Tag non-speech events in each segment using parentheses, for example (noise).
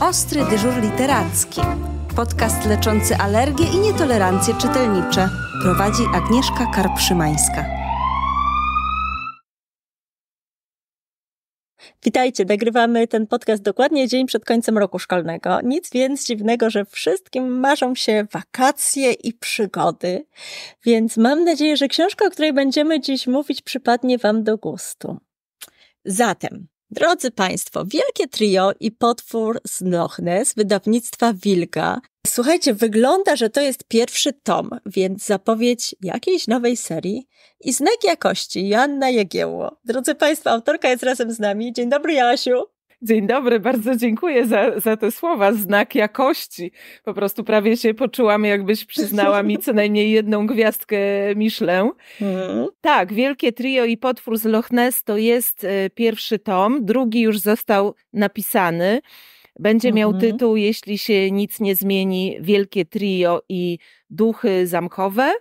Ostry dyżur literacki. Podcast leczący alergie i nietolerancje czytelnicze. Prowadzi Agnieszka Karpszymańska. Witajcie, nagrywamy ten podcast dokładnie dzień przed końcem roku szkolnego. Nic więc dziwnego, że wszystkim marzą się wakacje i przygody. Więc mam nadzieję, że książka, o której będziemy dziś mówić, przypadnie Wam do gustu. Zatem, Drodzy Państwo, wielkie trio i potwór z Loch Ness wydawnictwa Wilga. Słuchajcie, wygląda, że to jest pierwszy tom, więc zapowiedź jakiejś nowej serii i znak jakości Joanna Jagiełło. Drodzy Państwo, autorka jest razem z nami. Dzień dobry, Jasiu. Dzień dobry, bardzo dziękuję za, za te słowa. Znak jakości. Po prostu prawie się poczułam, jakbyś przyznała mi co najmniej jedną gwiazdkę Michelin. Mm. Tak, Wielkie Trio i Potwór z Loch Ness to jest y, pierwszy tom, drugi już został napisany. Będzie miał mm -hmm. tytuł, jeśli się nic nie zmieni, Wielkie Trio i Duchy Zamkowe.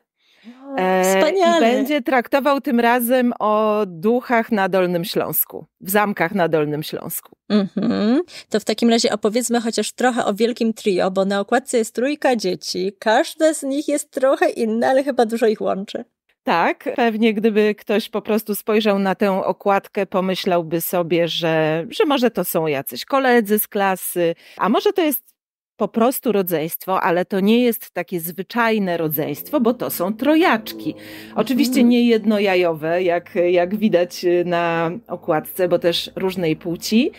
E, wspaniale. I będzie traktował tym razem o duchach na Dolnym Śląsku, w zamkach na Dolnym Śląsku. Mm-hmm. To w takim razie opowiedzmy chociaż trochę o wielkim trio, bo na okładce jest trójka dzieci. Każde z nich jest trochę inne, ale chyba dużo ich łączy. Tak, pewnie gdyby ktoś po prostu spojrzał na tę okładkę, pomyślałby sobie, że, że może to są jacyś koledzy z klasy, a może to jest po prostu rodzeństwo, ale to nie jest takie zwyczajne rodzeństwo, bo to są trojaczki. Oczywiście mhm. nie jednojajowe, jak, jak widać y, na okładce, bo też różnej płci.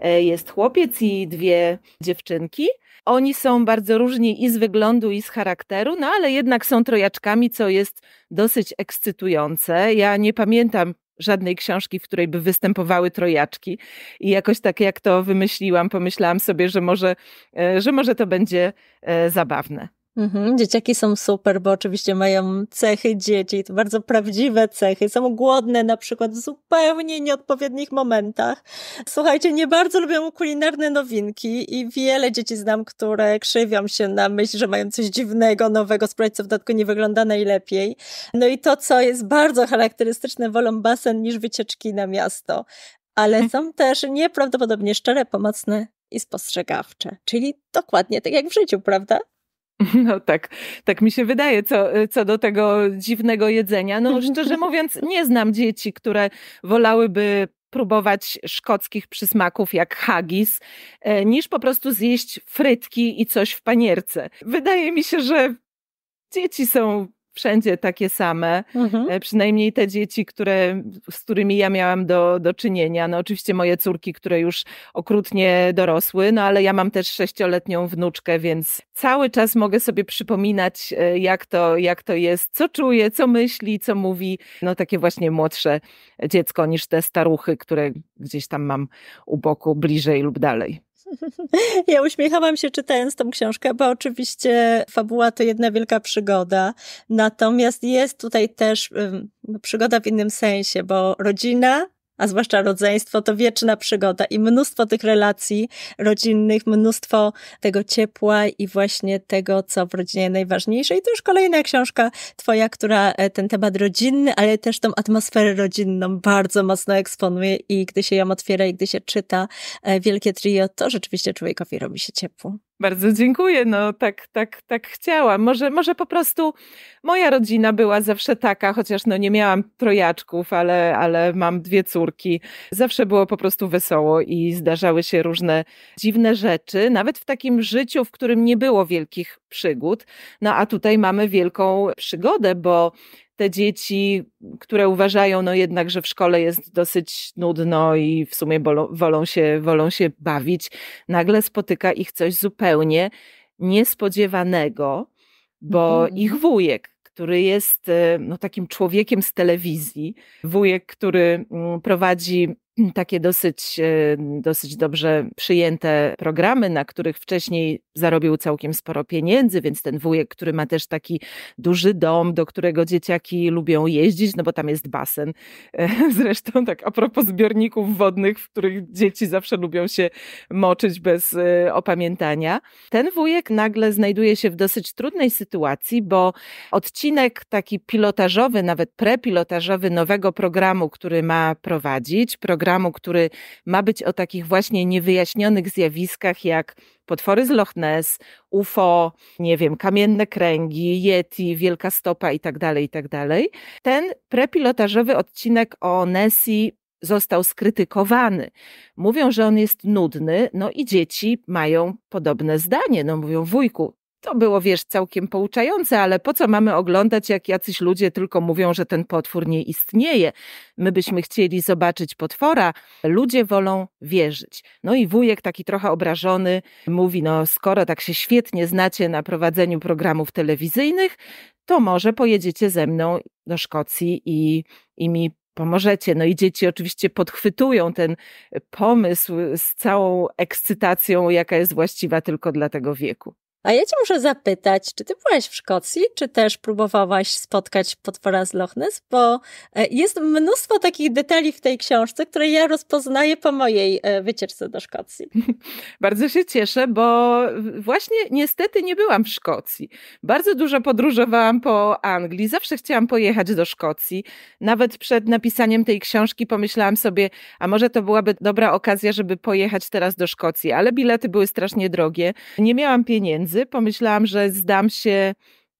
E, jest chłopiec i dwie dziewczynki. Oni są bardzo różni i z wyglądu, i z charakteru, no ale jednak są trojaczkami, co jest dosyć ekscytujące. Ja nie pamiętam żadnej książki, w której by występowały trojaczki. I jakoś tak jak to wymyśliłam, pomyślałam sobie, że może, e, że może to będzie e, zabawne. Mhm, dzieciaki są super, bo oczywiście mają cechy dzieci, to bardzo prawdziwe cechy. Są głodne na przykład w zupełnie nieodpowiednich momentach. Słuchajcie, nie bardzo lubią kulinarne nowinki i wiele dzieci znam, które krzywią się na myśl, że mają coś dziwnego, nowego, sprawdzić co w dodatku nie wygląda najlepiej. No i to, co jest bardzo charakterystyczne, wolą basen niż wycieczki na miasto. Ale mhm. są też nieprawdopodobnie szczere, pomocne i spostrzegawcze. Czyli dokładnie tak jak w życiu, prawda? (laughs) No tak, tak mi się wydaje, co, co do tego dziwnego jedzenia. No mhm. szczerze mówiąc, nie znam dzieci, które wolałyby próbować szkockich przysmaków jak haggis, e, niż po prostu zjeść frytki i coś w panierce. Wydaje mi się, że dzieci są wszędzie takie same, mhm. E, przynajmniej te dzieci, które, z którymi ja miałam do, do czynienia. No oczywiście moje córki, które już okrutnie dorosły, no ale ja mam też sześcioletnią wnuczkę, więc cały czas mogę sobie przypominać, e, jak to, jak to jest, co czuje, co myśli, co mówi. No takie właśnie młodsze dziecko niż te staruchy, które gdzieś tam mam u boku, bliżej lub dalej. (laughs) Ja uśmiechałam się czytając tą książkę, bo oczywiście fabuła to jedna wielka przygoda. Natomiast jest tutaj też przygoda w innym sensie, bo rodzina a zwłaszcza rodzeństwo, to wieczna przygoda i mnóstwo tych relacji rodzinnych, mnóstwo tego ciepła i właśnie tego, co w rodzinie najważniejsze. I to już kolejna książka twoja, która e, ten temat rodzinny, ale też tą atmosferę rodzinną bardzo mocno eksponuje i gdy się ją otwiera i gdy się czyta e, Wielkie Trio, to rzeczywiście człowiekowi robi się ciepło. Bardzo dziękuję, no tak, tak, tak chciałam. Może, może po prostu moja rodzina była zawsze taka, chociaż no nie miałam trojaczków, ale, ale mam dwie córki. Zawsze było po prostu wesoło i zdarzały się różne dziwne rzeczy, nawet w takim życiu, w którym nie było wielkich przygód. No a tutaj mamy wielką przygodę, bo te dzieci, które uważają no jednak, że w szkole jest dosyć nudno i w sumie wolą, się, wolą się bawić, nagle spotyka ich coś zupełnie niespodziewanego, bo mhm. ich wujek, który jest e, no, takim człowiekiem z telewizji, wujek, który mm, prowadzi takie dosyć, dosyć dobrze przyjęte programy, na których wcześniej zarobił całkiem sporo pieniędzy, więc ten wujek, który ma też taki duży dom, do którego dzieciaki lubią jeździć, no bo tam jest basen. E, (laughs) zresztą tak a propos zbiorników wodnych, w których dzieci zawsze lubią się moczyć bez e, opamiętania. Ten wujek nagle znajduje się w dosyć trudnej sytuacji, bo odcinek taki pilotażowy, nawet prepilotażowy nowego programu, który ma prowadzić, program programu, który ma być o takich właśnie niewyjaśnionych zjawiskach jak potwory z Loch Ness, UFO, nie wiem, kamienne kręgi, Yeti, wielka stopa i i tak dalej tak dalej. Ten prepilotażowy odcinek o Nessie został skrytykowany. Mówią, że on jest nudny, no i dzieci mają podobne zdanie. No mówią, wujku, to było, wiesz, całkiem pouczające, ale po co mamy oglądać, jak jacyś ludzie tylko mówią, że ten potwór nie istnieje? My byśmy chcieli zobaczyć potwora, ludzie wolą wierzyć. No i wujek, taki trochę obrażony, mówi: No, skoro tak się świetnie znacie na prowadzeniu programów telewizyjnych, to może pojedziecie ze mną do Szkocji i, i mi pomożecie. No i dzieci oczywiście podchwytują ten pomysł z całą ekscytacją, jaka jest właściwa tylko dla tego wieku. A ja cię muszę zapytać, czy ty byłaś w Szkocji, czy też próbowałaś spotkać potwora z Loch Ness? Bo e, jest mnóstwo takich detali w tej książce, które ja rozpoznaję po mojej e, wycieczce do Szkocji. (laughs) Bardzo się cieszę, bo właśnie niestety nie byłam w Szkocji. Bardzo dużo podróżowałam po Anglii, zawsze chciałam pojechać do Szkocji. Nawet przed napisaniem tej książki pomyślałam sobie, a może to byłaby dobra okazja, żeby pojechać teraz do Szkocji, ale bilety były strasznie drogie. Nie miałam pieniędzy wiedzy. Pomyślałam, że zdam się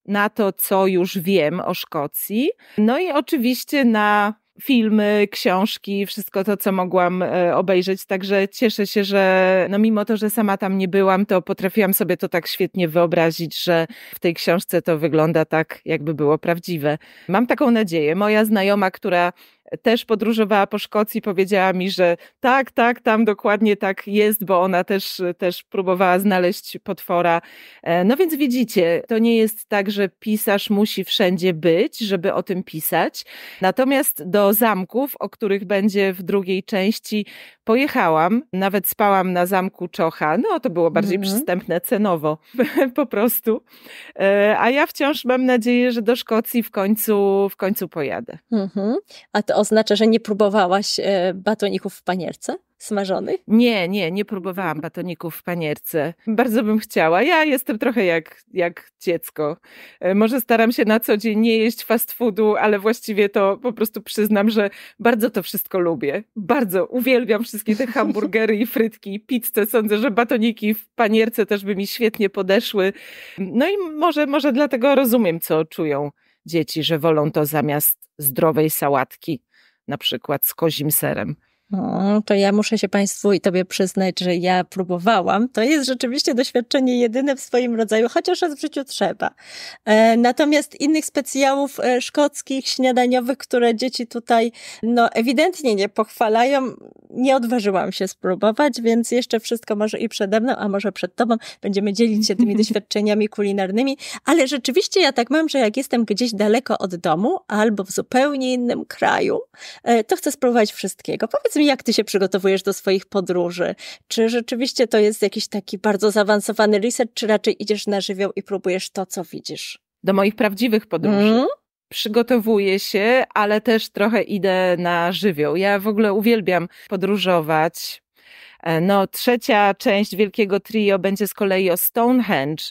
na to, co już wiem o Szkocji. No i oczywiście na filmy, książki, wszystko to, co mogłam e, obejrzeć. Także cieszę się, że no mimo to, że sama tam nie byłam, to potrafiłam sobie to tak świetnie wyobrazić, że w tej książce to wygląda tak, jakby było prawdziwe. Mam taką nadzieję. Moja znajoma, która też podróżowała po Szkocji, powiedziała mi, że tak, tak, tam dokładnie tak jest, bo ona też, też próbowała znaleźć potwora. E, no więc widzicie, to nie jest tak, że pisarz musi wszędzie być, żeby o tym pisać. Natomiast do zamków, o których będzie w drugiej części, pojechałam. Nawet spałam na zamku Czocha. No to było bardziej mm -hmm. przystępne cenowo, (laughs) po prostu. E, a ja wciąż mam nadzieję, że do Szkocji w końcu, w końcu pojadę. Mm -hmm. A to oznacza, że nie próbowałaś e, batoników w panierce? smażonych? Nie, nie, nie próbowałam batoników w panierce. Bardzo bym chciała. Ja jestem trochę jak, jak dziecko. E, może staram się na co dzień nie jeść fast foodu, ale właściwie to po prostu przyznam, że bardzo to wszystko lubię. Bardzo uwielbiam wszystkie te hamburgery i frytki, pizzę. Sądzę, że batoniki w panierce też by mi świetnie podeszły. No i może, może dlatego rozumiem, co czują dzieci, że wolą to zamiast zdrowej sałatki na przykład z kozim serem. No, to ja muszę się Państwu i Tobie przyznać, że ja próbowałam. To jest rzeczywiście doświadczenie jedyne w swoim rodzaju, chociaż raz w życiu trzeba. E, natomiast innych specjałów e, szkockich, śniadaniowych, które dzieci tutaj no, ewidentnie nie pochwalają, nie odważyłam się spróbować, więc jeszcze wszystko może i przede mną, a może przed Tobą. Będziemy dzielić się tymi (laughs) doświadczeniami kulinarnymi, ale rzeczywiście ja tak mam, że jak jestem gdzieś daleko od domu albo w zupełnie innym kraju, e, to chcę spróbować wszystkiego. Powiedz mi, jak ty się przygotowujesz do swoich podróży. Czy rzeczywiście to jest jakiś taki bardzo zaawansowany reset, czy raczej idziesz na żywioł i próbujesz to, co widzisz? Do moich prawdziwych podróży. Mm przygotowuję się, ale też trochę idę na żywioł. Ja w ogóle uwielbiam podróżować. E, no, trzecia część wielkiego trio będzie z kolei o Stonehenge.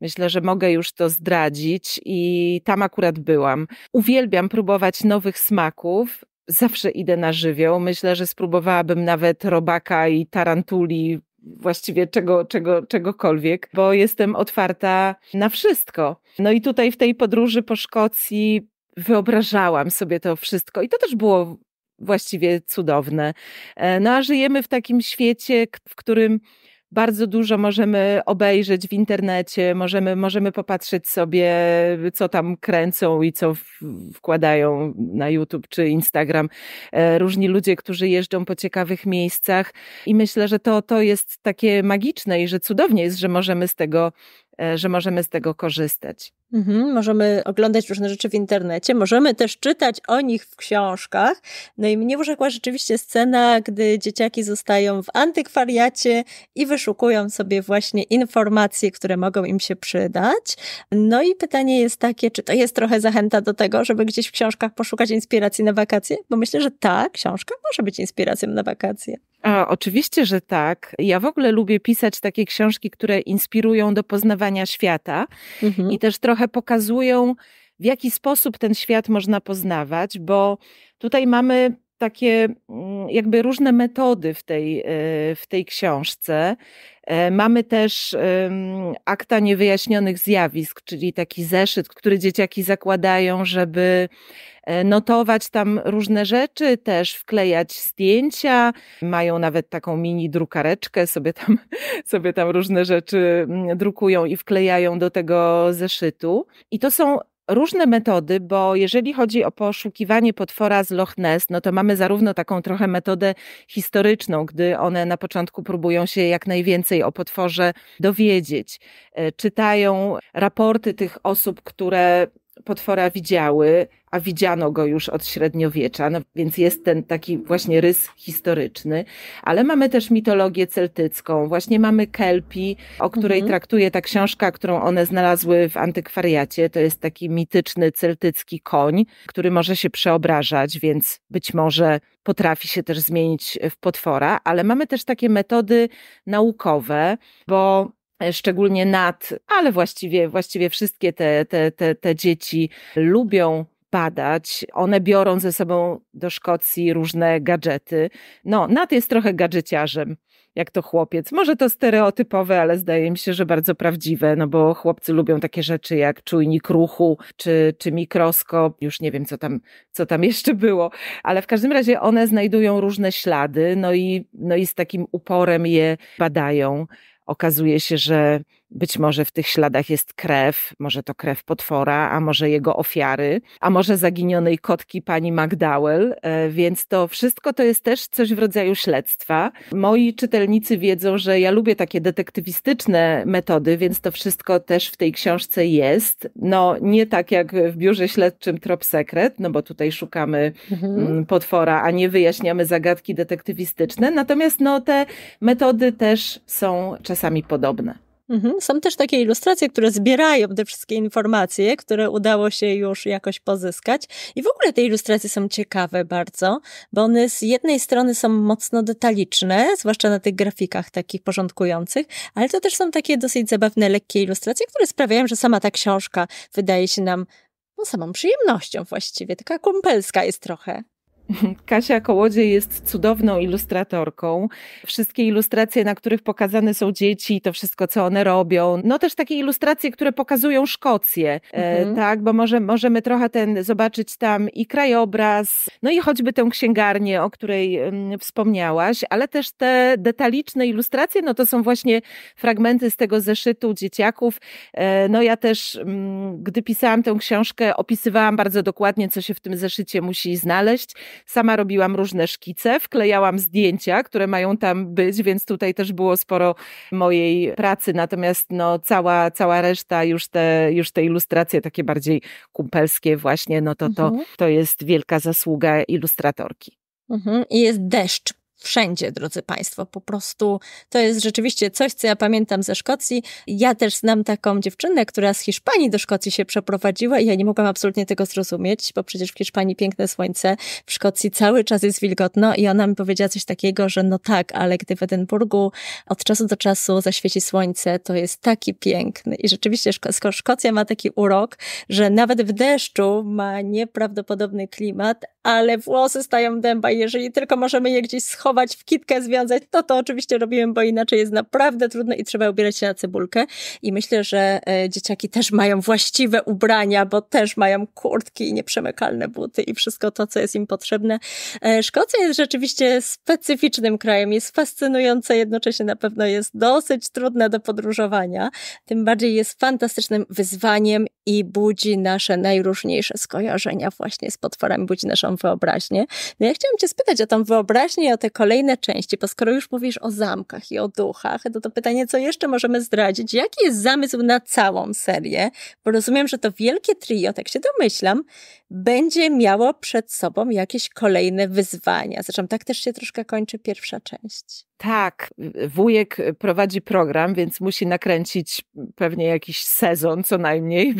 Myślę, że mogę już to zdradzić i tam akurat byłam. Uwielbiam próbować nowych smaków zawsze idę na żywioł. Myślę, że spróbowałabym nawet robaka i tarantuli, właściwie czego, czego, czegokolwiek, bo jestem otwarta na wszystko. No i tutaj w tej podróży po Szkocji wyobrażałam sobie to wszystko i to też było właściwie cudowne. E, no a żyjemy w takim świecie, w którym bardzo dużo możemy obejrzeć w internecie, możemy, możemy popatrzeć sobie, co tam kręcą i co wkładają na YouTube czy Instagram e, różni ludzie, którzy jeżdżą po ciekawych miejscach. I myślę, że to, to jest takie magiczne i że cudownie jest, że możemy z tego E, że możemy z tego korzystać. Mhm, możemy oglądać różne rzeczy w internecie, możemy też czytać o nich w książkach. No i mnie urzekła rzeczywiście scena, gdy dzieciaki zostają w antykwariacie i wyszukują sobie właśnie informacje, które mogą im się przydać. No i pytanie jest takie, czy to jest trochę zachęta do tego, żeby gdzieś w książkach poszukać inspiracji na wakacje? Bo myślę, że ta książka może być inspiracją na wakacje oczywiście, że tak. Ja w ogóle lubię pisać takie książki, które inspirują do poznawania świata mhm. i też trochę pokazują, w jaki sposób ten świat można poznawać, bo tutaj mamy takie mm, jakby różne metody w tej, e, w tej książce. E, mamy też akta niewyjaśnionych zjawisk, czyli taki zeszyt, który dzieciaki zakładają, żeby e, notować tam różne rzeczy, też wklejać zdjęcia. Mają nawet taką mini drukareczkę, sobie tam, (laughs) sobie tam różne rzeczy mm, drukują i wklejają do tego zeszytu. I to są różne metody, bo jeżeli chodzi o poszukiwanie potwora z Loch Ness, no to mamy zarówno taką trochę metodę historyczną, gdy one na początku próbują się jak najwięcej o potworze dowiedzieć. E, czytają raporty tych osób, które potwora widziały, a widziano go już od średniowiecza, no więc jest ten taki właśnie rys historyczny, ale mamy też mitologię celtycką, właśnie mamy Kelpi, o której mhm. traktuje ta książka, którą one znalazły w antykwariacie, to jest taki mityczny celtycki koń, który może się przeobrażać, więc być może potrafi się też zmienić w potwora, ale mamy też takie metody naukowe, bo e, szczególnie nad, ale właściwie, właściwie wszystkie te, te, te, te dzieci lubią spadać. One biorą ze sobą do Szkocji różne gadżety. No, Nat jest trochę gadżeciarzem, jak to chłopiec. Może to stereotypowe, ale zdaje mi się, że bardzo prawdziwe, no bo chłopcy lubią takie rzeczy jak czujnik ruchu czy, czy mikroskop. Już nie wiem, co tam, co tam jeszcze było, ale w każdym razie one znajdują różne ślady, no i, no i z takim uporem je badają okazuje się, że być może w tych śladach jest krew, może to krew potwora, a może jego ofiary, a może zaginionej kotki pani McDowell, e, więc to wszystko to jest też coś w rodzaju śledztwa. Moi czytelnicy wiedzą, że ja lubię takie detektywistyczne metody, więc to wszystko też w tej książce jest. No nie tak jak w biurze śledczym Trop Sekret, no bo tutaj szukamy mhm. Mm, potwora, a nie wyjaśniamy zagadki detektywistyczne, natomiast no te metody też są czasami podobne. Mhm. Są też takie ilustracje, które zbierają te wszystkie informacje, które udało się już jakoś pozyskać. I w ogóle te ilustracje są ciekawe bardzo, bo one z jednej strony są mocno detaliczne, zwłaszcza na tych grafikach takich porządkujących, ale to też są takie dosyć zabawne, lekkie ilustracje, które sprawiają, że sama ta książka wydaje się nam no, samą przyjemnością właściwie, taka kumpelska jest trochę. (laughs) Kasia Kołodziej jest cudowną ilustratorką. Wszystkie ilustracje, na których pokazane są dzieci, to wszystko, co one robią. No też takie ilustracje, które pokazują Szkocję, e, mhm. e, tak? Bo może, możemy trochę ten zobaczyć tam i krajobraz, no i choćby tę księgarnię, o której mm, wspomniałaś, ale też te detaliczne ilustracje, no to są właśnie fragmenty z tego zeszytu dzieciaków. E, no ja też, m, mm, gdy pisałam tę książkę, opisywałam bardzo dokładnie, co się w tym zeszycie musi znaleźć. Sama robiłam różne szkice, wklejałam zdjęcia, które mają tam być, więc tutaj też było sporo mojej pracy, natomiast no, cała, cała reszta, już te, już te ilustracje takie bardziej kumpelskie właśnie, no to, to, mhm. to jest wielka zasługa ilustratorki. Mhm. I jest deszcz wszędzie, drodzy Państwo. Po prostu to jest rzeczywiście coś, co ja pamiętam ze Szkocji. Ja też znam taką dziewczynę, która z Hiszpanii do Szkocji się przeprowadziła i ja nie mogłam absolutnie tego zrozumieć, bo przecież w Hiszpanii piękne słońce, w Szkocji cały czas jest wilgotno i ona mi powiedziała coś takiego, że no tak, ale gdy w Edynburgu od czasu do czasu zaświeci słońce, to jest taki piękny. I rzeczywiście Szko Szkocja ma taki urok, że nawet w deszczu ma nieprawdopodobny klimat, ale włosy stają dęba i jeżeli tylko możemy je gdzieś schować, w kitkę związać, to no to oczywiście robimy, bo inaczej jest naprawdę trudne i trzeba ubierać się na cebulkę. I myślę, że e, dzieciaki też mają właściwe ubrania, bo też mają kurtki i nieprzemykalne buty i wszystko to, co jest im potrzebne. E, Szkocja jest rzeczywiście specyficznym krajem, jest fascynujące, jednocześnie na pewno jest dosyć trudne do podróżowania. Tym bardziej jest fantastycznym wyzwaniem i budzi nasze najróżniejsze skojarzenia właśnie z potworami, budzi naszą wyobraźnię. No ja chciałam cię spytać o tą wyobraźnię i o te kolejne części, bo skoro już mówisz o zamkach i o duchach, to no to pytanie, co jeszcze możemy zdradzić? Jaki jest zamysł na całą serię? Bo rozumiem, że to wielkie trio, tak się domyślam, będzie miało przed sobą jakieś kolejne wyzwania. Zresztą tak też się troszkę kończy pierwsza część. Tak, wujek prowadzi program, więc musi nakręcić pewnie jakiś sezon, co najmniej,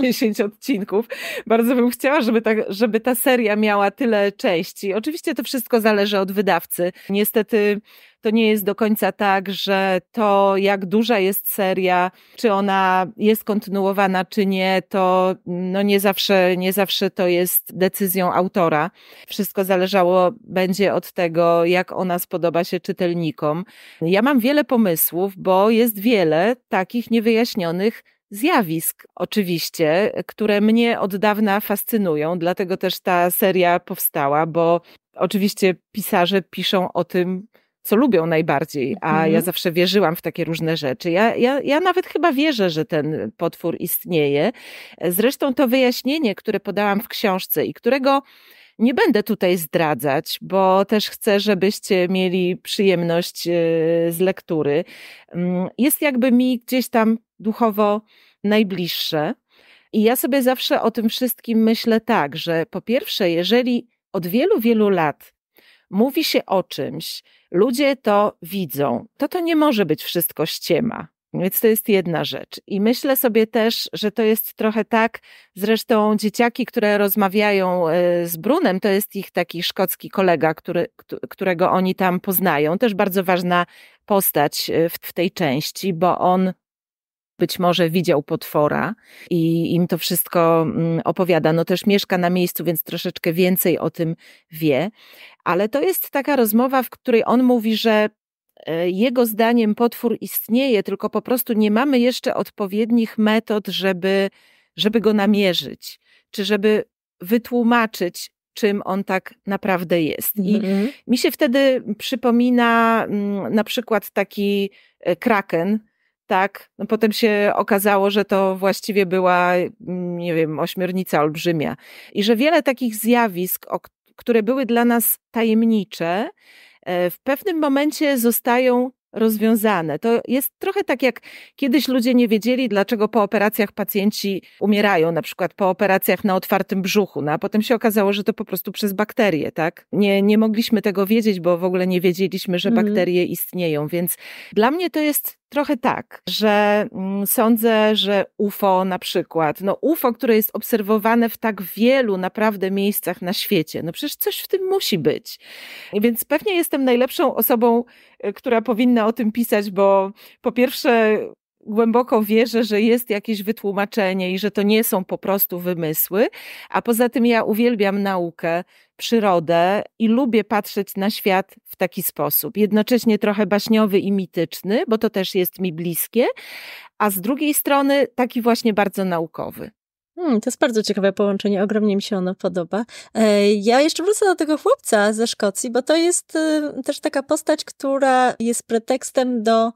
10 (laughs) (laughs) odcinków. Bardzo bym chciała, żeby ta, żeby ta seria miała tyle części. Oczywiście to wszystko zależy od wydawcy. Niestety to nie jest do końca tak, że to jak duża jest seria, czy ona jest kontynuowana, czy nie, to no nie, zawsze, nie zawsze to jest decyzją autora. Wszystko zależało będzie od tego, jak ona spodoba się czytelnikom. Ja mam wiele pomysłów, bo jest wiele takich niewyjaśnionych zjawisk, oczywiście, które mnie od dawna fascynują, dlatego też ta seria powstała, bo oczywiście pisarze piszą o tym, co lubią najbardziej, a mhm. ja zawsze wierzyłam w takie różne rzeczy. Ja, ja, ja nawet chyba wierzę, że ten potwór istnieje. Zresztą to wyjaśnienie, które podałam w książce i którego nie będę tutaj zdradzać, bo też chcę, żebyście mieli przyjemność e, z lektury. Mm, jest jakby mi gdzieś tam duchowo najbliższe. I ja sobie zawsze o tym wszystkim myślę tak, że po pierwsze, jeżeli od wielu, wielu lat mówi się o czymś, ludzie to widzą, to to nie może być wszystko ściema. Więc to jest jedna rzecz. I myślę sobie też, że to jest trochę tak, zresztą dzieciaki, które rozmawiają e, z Brunem, to jest ich taki szkocki kolega, który, którego oni tam poznają. Też bardzo ważna postać e, w, w tej części, bo on być może widział potwora i im to wszystko mm, opowiada. No też mieszka na miejscu, więc troszeczkę więcej o tym wie. Ale to jest taka rozmowa, w której on mówi, że e, jego zdaniem potwór istnieje, tylko po prostu nie mamy jeszcze odpowiednich metod, żeby, żeby go namierzyć, czy żeby wytłumaczyć, czym on tak naprawdę jest. I mm -hmm. mi się wtedy przypomina mm, na przykład taki e, kraken, tak, no potem się okazało, że to właściwie była, mm, nie wiem, ośmiornica olbrzymia. I że wiele takich zjawisk, które były dla nas tajemnicze, e, w pewnym momencie zostają rozwiązane. To jest trochę tak, jak kiedyś ludzie nie wiedzieli, dlaczego po operacjach pacjenci umierają, na przykład po operacjach na otwartym brzuchu, no, a potem się okazało, że to po prostu przez bakterie, tak? Nie, nie mogliśmy tego wiedzieć, bo w ogóle nie wiedzieliśmy, że mhm. bakterie istnieją, więc dla mnie to jest Trochę tak, że mm, sądzę, że UFO na przykład, no UFO, które jest obserwowane w tak wielu naprawdę miejscach na świecie, no przecież coś w tym musi być. Więc pewnie jestem najlepszą osobą, y, która powinna o tym pisać, bo po pierwsze głęboko wierzę, że jest jakieś wytłumaczenie i że to nie są po prostu wymysły. A poza tym ja uwielbiam naukę, przyrodę i lubię patrzeć na świat w taki sposób. Jednocześnie trochę baśniowy i mityczny, bo to też jest mi bliskie, a z drugiej strony taki właśnie bardzo naukowy. Hmm, to jest bardzo ciekawe połączenie, ogromnie mi się ono podoba. E, ja jeszcze wrócę do tego chłopca ze Szkocji, bo to jest y, też taka postać, która jest pretekstem do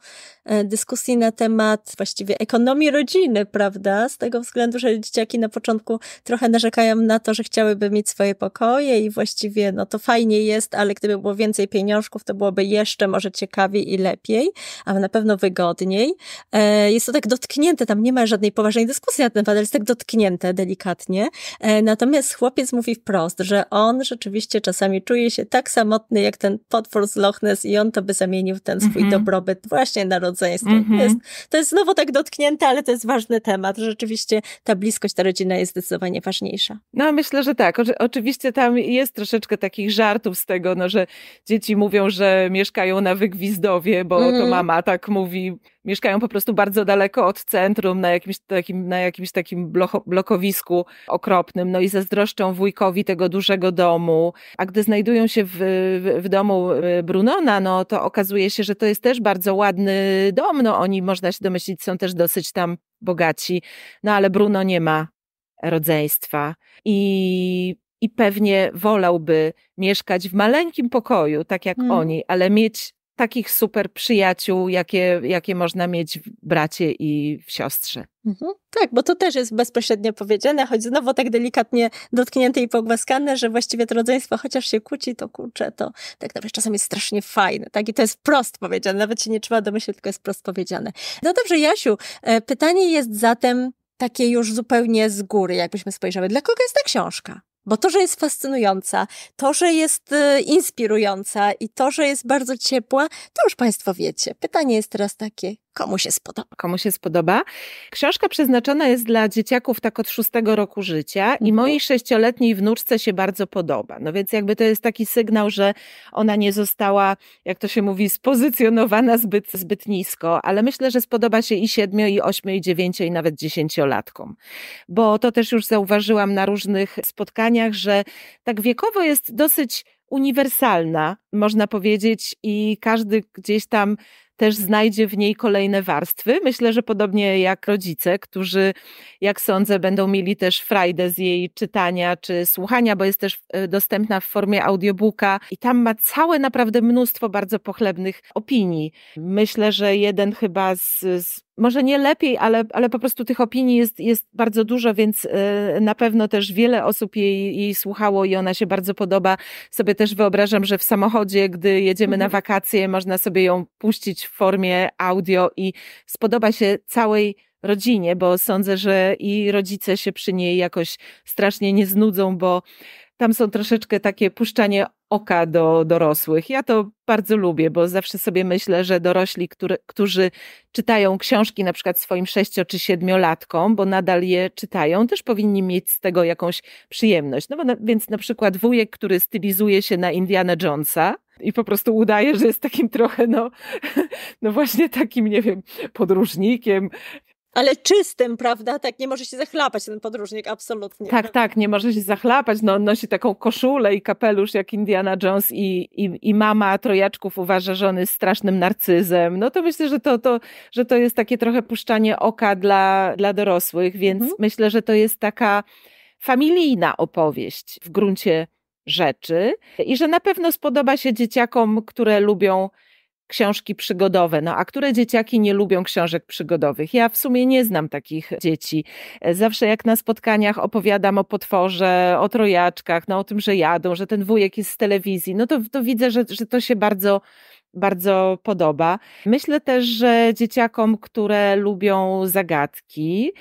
E, dyskusji na temat właściwie ekonomii rodziny, prawda? Z tego względu, że dzieciaki na początku trochę narzekają na to, że chciałyby mieć swoje pokoje i właściwie no to fajnie jest, ale gdyby było więcej pieniążków, to byłoby jeszcze może ciekawiej i lepiej, a na pewno wygodniej. E, jest to tak dotknięte, tam nie ma żadnej poważnej dyskusji na ten temat, ale jest tak dotknięte delikatnie. E, natomiast chłopiec mówi wprost, że on rzeczywiście czasami czuje się tak samotny jak ten potwór z Loch Ness i on to by zamienił ten swój mhm. dobrobyt właśnie na rodzeństwo. Mm -hmm. to, jest, to jest znowu tak dotknięte, ale to jest ważny temat. Rzeczywiście ta bliskość, ta rodzina jest zdecydowanie ważniejsza. No myślę, że tak. oczywiście tam jest troszeczkę takich żartów z tego, no, że dzieci mówią, że mieszkają na Wygwizdowie, bo mm. to mhm. mama tak mówi mieszkają po prostu bardzo daleko od centrum, na jakimś takim, na jakimś takim bloko, blokowisku okropnym, no i zazdroszczą wujkowi tego dużego domu. A gdy znajdują się w, w domu y, Brunona, no to okazuje się, że to jest też bardzo ładny dom, no oni, można się domyślić, są też dosyć tam bogaci, no ale Bruno nie ma rodzeństwa i i pewnie wolałby mieszkać w maleńkim pokoju, tak jak hmm. oni, ale mieć takich super przyjaciół, jakie, jakie można mieć w bracie i w siostrze. Mhm. Tak, bo to też jest bezpośrednio powiedziane, choć znowu tak delikatnie dotknięte i pogłaskane, że właściwie to rodzeństwo, chociaż się kłóci, to kurczę, to tak naprawdę czasami jest strasznie fajne, tak? I to jest prost powiedziane, nawet się nie trzeba domyśleć, tylko jest prost powiedziane. No dobrze, Jasiu, e, pytanie jest zatem takie już zupełnie z góry, jakbyśmy spojrzały. Dla kogo jest ta książka? Bo to, że jest fascynująca, to, że jest y, inspirująca i to, że jest bardzo ciepła, to już Państwo wiecie. Pytanie jest teraz takie, komu się spodoba. Komu się spodoba. Książka przeznaczona jest dla dzieciaków tak od szóstego roku życia i mhm. mojej sześcioletniej wnuczce się bardzo podoba. No więc jakby to jest taki sygnał, że ona nie została, jak to się mówi, spozycjonowana zbyt, zbyt nisko, ale myślę, że spodoba się i siedmiu, i ośmiu, i dziewięciu, i nawet dziesięciolatkom. Bo to też już zauważyłam na różnych spotkaniach, że tak wiekowo jest dosyć uniwersalna, można powiedzieć, i każdy gdzieś tam też znajdzie w niej kolejne warstwy. Myślę, że podobnie jak rodzice, którzy, jak sądzę, będą mieli też frajdę z jej czytania czy słuchania, bo jest też e, dostępna w formie audiobooka i tam ma całe naprawdę mnóstwo bardzo pochlebnych opinii. Myślę, że jeden chyba z, z może nie lepiej, ale, ale po prostu tych opinii jest, jest bardzo dużo, więc y, na pewno też wiele osób jej, jej słuchało i ona się bardzo podoba. Sobie też wyobrażam, że w samochodzie, gdy jedziemy na mhm. wakacje, można sobie ją puścić w formie audio i spodoba się całej rodzinie, bo sądzę, że i rodzice się przy niej jakoś strasznie nie znudzą, bo tam są troszeczkę takie puszczanie oka do dorosłych. Ja to bardzo lubię, bo zawsze sobie myślę, że dorośli, którzy czytają książki na przykład swoim sześcio- czy siedmiolatkom, bo nadal je czytają, też powinni mieć z tego jakąś przyjemność. No bo na, więc na przykład wujek, który stylizuje się na Indiana Jonesa, i po prostu udaje, że jest takim trochę, no, (laughs) no właśnie takim, nie wiem, podróżnikiem, ale czystym, prawda? Tak, nie może się zachlapać ten podróżnik, absolutnie. Tak, tak, nie może się zachlapać. No, on nosi taką koszulę i kapelusz jak Indiana Jones i, i, i mama trojaczków uważa, że on jest strasznym narcyzem. No to myślę, że to, to, że to jest takie trochę puszczanie oka dla, dla dorosłych, więc mhm. myślę, że to jest taka familijna opowieść w gruncie rzeczy i że na pewno spodoba się dzieciakom, które lubią książki przygodowe. No a które dzieciaki nie lubią książek przygodowych? Ja w sumie nie znam takich dzieci. Zawsze jak na spotkaniach opowiadam o potworze, o trojaczkach, no o tym, że jadą, że ten wujek jest z telewizji, no to, to widzę, że, że to się bardzo bardzo podoba. Myślę też, że dzieciakom, które lubią zagadki,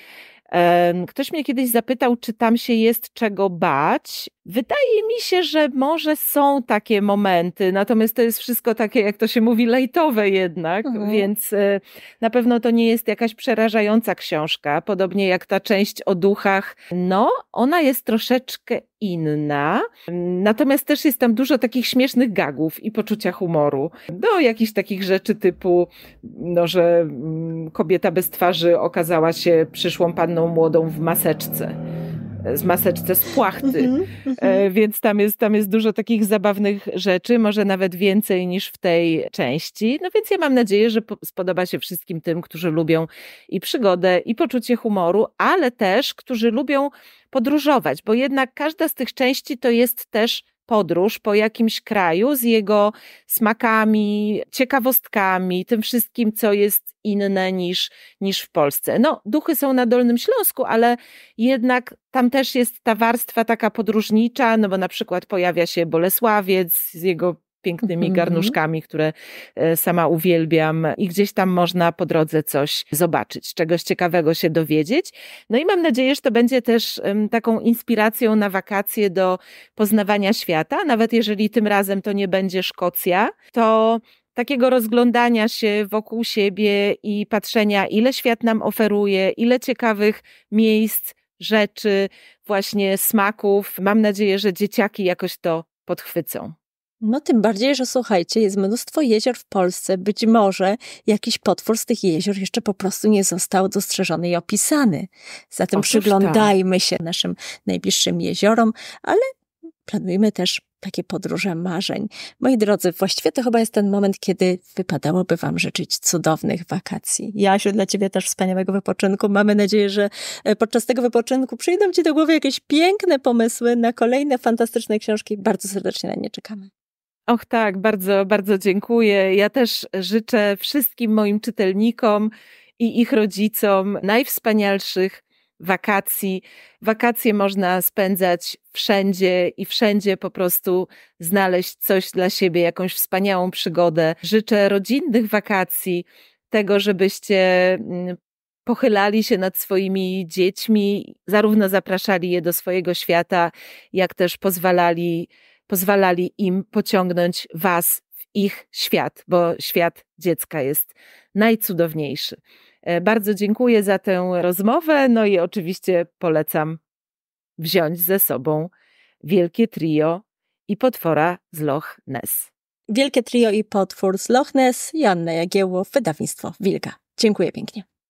Ktoś mnie kiedyś zapytał, czy tam się jest czego bać. Wydaje mi się, że może są takie momenty, natomiast to jest wszystko takie, jak to się mówi, lejtowe jednak, mhm. więc e, na pewno to nie jest jakaś przerażająca książka, podobnie jak ta część o duchach. No, ona jest troszeczkę inna. Natomiast też jest tam dużo takich śmiesznych gagów i poczucia humoru. Do jakichś takich rzeczy typu, no, że mm, kobieta bez twarzy okazała się przyszłą panną młodą w maseczce z maseczce z płachty. Mm -hmm, Więc tam jest, tam jest dużo takich zabawnych rzeczy, może nawet więcej niż w tej części. No więc ja mam nadzieję, że spodoba się wszystkim tym, którzy lubią i przygodę, i poczucie humoru, ale też, którzy lubią podróżować, bo jednak każda z tych części to jest też podróż po jakimś kraju z jego smakami, ciekawostkami, tym wszystkim, co jest inne niż, niż w Polsce. No, duchy są na Dolnym Śląsku, ale jednak tam też jest ta warstwa taka podróżnicza, no bo na przykład pojawia się Bolesławiec z jego pięknymi mhm. garnuszkami, które e, sama uwielbiam i gdzieś tam można po drodze coś zobaczyć, czegoś ciekawego się dowiedzieć. No i mam nadzieję, że to będzie też taką inspiracją na wakacje do poznawania świata, nawet jeżeli tym razem to nie będzie Szkocja, to takiego rozglądania się wokół siebie i patrzenia, ile świat nam oferuje, ile ciekawych miejsc, rzeczy, właśnie smaków. Mam nadzieję, że dzieciaki jakoś to podchwycą. No tym bardziej, że słuchajcie, jest mnóstwo jezior w Polsce. Być może jakiś potwór z tych jezior jeszcze po prostu nie został dostrzeżony i opisany. Zatem Otóż tak. przyglądajmy tak. się naszym najbliższym jeziorom, ale planujmy też takie podróże marzeń. Moi drodzy, właściwie to chyba jest ten moment, kiedy wypadałoby Wam życzyć cudownych wakacji. Jasiu, dla Ciebie też wspaniałego wypoczynku. Mamy nadzieję, że e, podczas tego wypoczynku przyjdą Ci do głowy jakieś piękne pomysły na kolejne fantastyczne książki. Bardzo serdecznie na nie czekamy. Och tak, bardzo, bardzo dziękuję. Ja też życzę wszystkim moim czytelnikom i ich rodzicom najwspanialszych wakacji. Wakacje można spędzać wszędzie i wszędzie po prostu znaleźć coś dla siebie, jakąś wspaniałą przygodę. Życzę rodzinnych wakacji, tego, żebyście mm, pochylali się nad swoimi dziećmi, zarówno zapraszali je do swojego świata, jak też pozwalali pozwalali im pociągnąć Was w ich świat, bo świat dziecka jest najcudowniejszy. E, bardzo dziękuję za tę rozmowę, no i oczywiście polecam wziąć ze sobą wielkie trio i potwora z Loch Ness. Wielkie trio i potwór z Loch Ness, Joanna Jagiełło, wydawnictwo Wilga. Dziękuję pięknie.